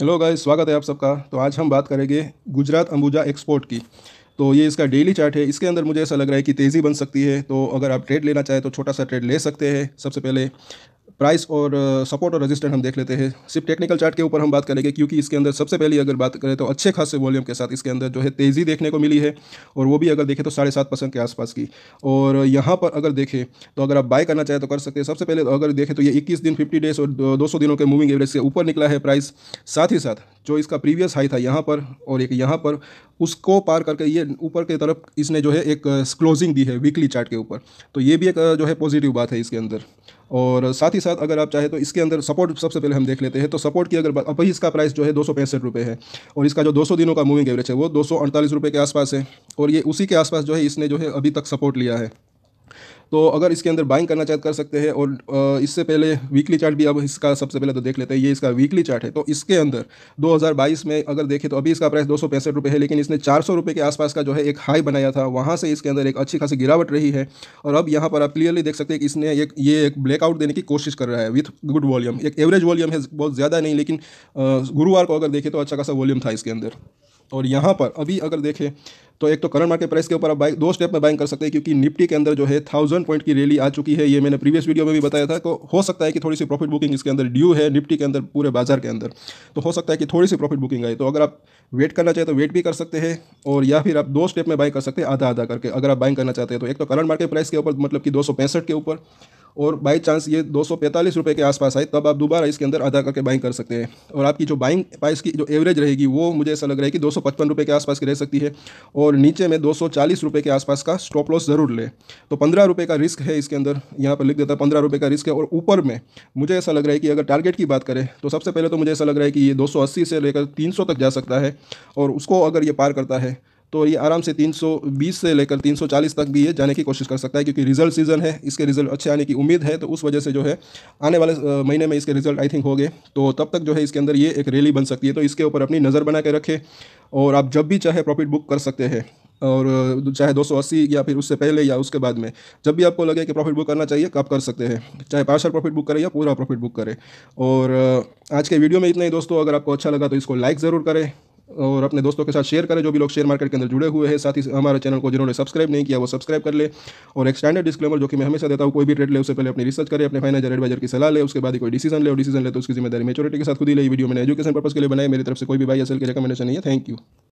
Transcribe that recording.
hello guys स्वागत है आप सबका तो आज हम बात करेंगे गुजरात अंबुजा एक्सपोर्ट की तो ये इसका डेली चार्ट है इसके अंदर मुझे ऐसा लग रहा है कि तेज़ी बन सकती है तो अगर आप ट्रेड लेना चाहें तो छोटा सा ट्रेड ले सकते हैं सबसे पहले प्राइस और सपोर्ट uh, और रजिस्टर हम देख लेते हैं सिर्फ टेक्निकल चार्ट के ऊपर हम बात करेंगे क्योंकि इसके अंदर सबसे पहले अगर बात करें तो अच्छे खासे वॉल्यूम के साथ इसके अंदर जो है तेज़ी देखने को मिली है और वो भी अगर देखें तो साढ़े सात परसेंट के आसपास की और यहाँ पर अगर देखें तो अगर आप बाय करना चाहें तो कर सकते हैं सबसे पहले अगर देखें तो ये इक्कीस दिन फिफ्टी डेज और दो दिनों के मूविंग एवरेज से ऊपर निकला है प्राइस साथ ही साथ जो इसका प्रीवियस हाई था यहाँ पर और एक यहाँ पर उसको पार करके ये ऊपर की तरफ इसने जो है एक क्लोजिंग दी है वीकली चार्ट के ऊपर तो ये भी एक जो है पॉजिटिव बात है इसके अंदर और साथ ही साथ अगर आप चाहे तो इसके अंदर सपोर्ट सबसे पहले हम देख लेते हैं तो सपोर्ट की अगर अभी इसका प्राइस जो है दो रुपये है और इसका जो दो दिनों का मूविंग एवरेज है वो दो रुपये के आसपास है और ये उसी के आसपास जो है इसने जो है अभी तक सपोर्ट लिया है तो अगर इसके अंदर बाइंग करना चाहते कर सकते हैं और इससे पहले वीकली चार्ट भी अब इसका सबसे पहले तो देख लेते हैं ये इसका वीकली चार्ट है तो इसके अंदर 2022 में अगर देखें तो अभी इसका प्राइस दो सौ है लेकिन इसने चार रुपए के आसपास का जो है एक हाई बनाया था वहाँ से इसके अंदर एक अच्छी खासी गिरावट रही है और अब यहाँ पर आप क्लियरली देख सकते हैं कि इसने एक ये एक ब्लैकआउट देने की कोशिश कर रहा है विथ गुड वॉल्यूम एक एवरेज वॉल्यूम है बहुत ज़्यादा नहीं लेकिन गुरुवार को अगर देखें तो अच्छा खासा वॉल्यूम था इसके अंदर और यहाँ पर अभी अगर देखें तो एक तो करंट मार्केट प्राइस के ऊपर आप बाइंग दो स्टेप में बाइंग कर सकते हैं क्योंकि निफ्टी के अंदर जो है थाउजेंड पॉइंट की रैली आ चुकी है ये मैंने प्रीवियस वीडियो में भी बताया था तो हो सकता है कि थोड़ी सी प्रॉफिट बुकिंग इसके अंदर ड्यू है निफ्टी के अंदर पूरे बाजार के अंदर तो हो सकता है कि थोड़ी सी प्रॉफिट बुकिंग आई तो अगर आप वेट करना चाहें तो वेट भी कर सकते हैं और या फिर आप दो स्टेप में बाइंग कर सकते हैं आधा आधा करके अगर आप बाइंग करना चाहते हैं तो एक तो करंट मार्केट प्राइस के ऊपर मतलब कि दो के ऊपर और बाई चांस ये दो सौ के आसपास आए तब आप दोबारा इसके अंदर आधा करके बाइंग कर सकते हैं और आपकी जो बाइंग प्राइस की जो एवरेज रहेगी वो मुझे ऐसा लग रहा है कि दो सौ के आसपास की रह सकती है और नीचे में दो सौ के आसपास का स्टॉप लॉस ज़रूर ले तो पंद्रह रुपये का रिस्क है इसके अंदर यहाँ पर लिख देता है पंद्रह रुपये का रिस्क है और ऊपर में मुझे ऐसा लग रहा है कि अगर टारगेट की बात करें तो सबसे पहले तो मुझे ऐसा लग रहा है कि ये दो से लेकर तीन तक जा सकता है और उसको अगर ये पार करता है तो ये आराम से 320 से लेकर 340 तक भी ये जाने की कोशिश कर सकता है क्योंकि रिजल्ट सीजन है इसके रिजल्ट अच्छे आने की उम्मीद है तो उस वजह से जो है आने वाले महीने में इसके रिजल्ट आई थिंक हो गए तो तब तक जो है इसके अंदर ये एक रैली बन सकती है तो इसके ऊपर अपनी नज़र बना के रखें और आप जब भी चाहे प्रॉफिट बुक कर सकते हैं और चाहे 280 या फिर उससे पहले या उसके बाद में जब भी आपको लगे कि प्रॉफिट बुक करना चाहिए आप कर सकते हैं चाहे पार्शल प्रॉफिट बुक करें या पूरा प्रॉफिट बुक करें और आज के वीडियो में इतना ही दोस्तों अगर आपको अच्छा लगा तो इसको लाइक ज़रूर करें और अपने दोस्तों के साथ शेयर करें जो भी लोग शेयर मार्केट के अंदर जुड़े हुए हैं साथ ही हमारे चैनल को जिन्होंने सब्सक्राइब नहीं किया वो सब्सक्राइब कर ले और एक स्टैंडर्ड डिस्क्लेमर जो कि मैं हमेशा देता हूँ कोई भी ट्रेड ले उससे पहले अपनी रिसर्च करें अपने फाइनेंशियल एडवाइजर की सलाह ले उसके बाद कोई डिसीजन ले और डिसीजन ले तो उसकी जिम्मेदारी मेचोरिटी के साथ खुद ही ले वीडियो मैंने एजुकेशन पर्पस के लिए बनाए मेरी तरफ से कोई भी बाई असल की रिकमेंडेशन नहीं है थैंक यू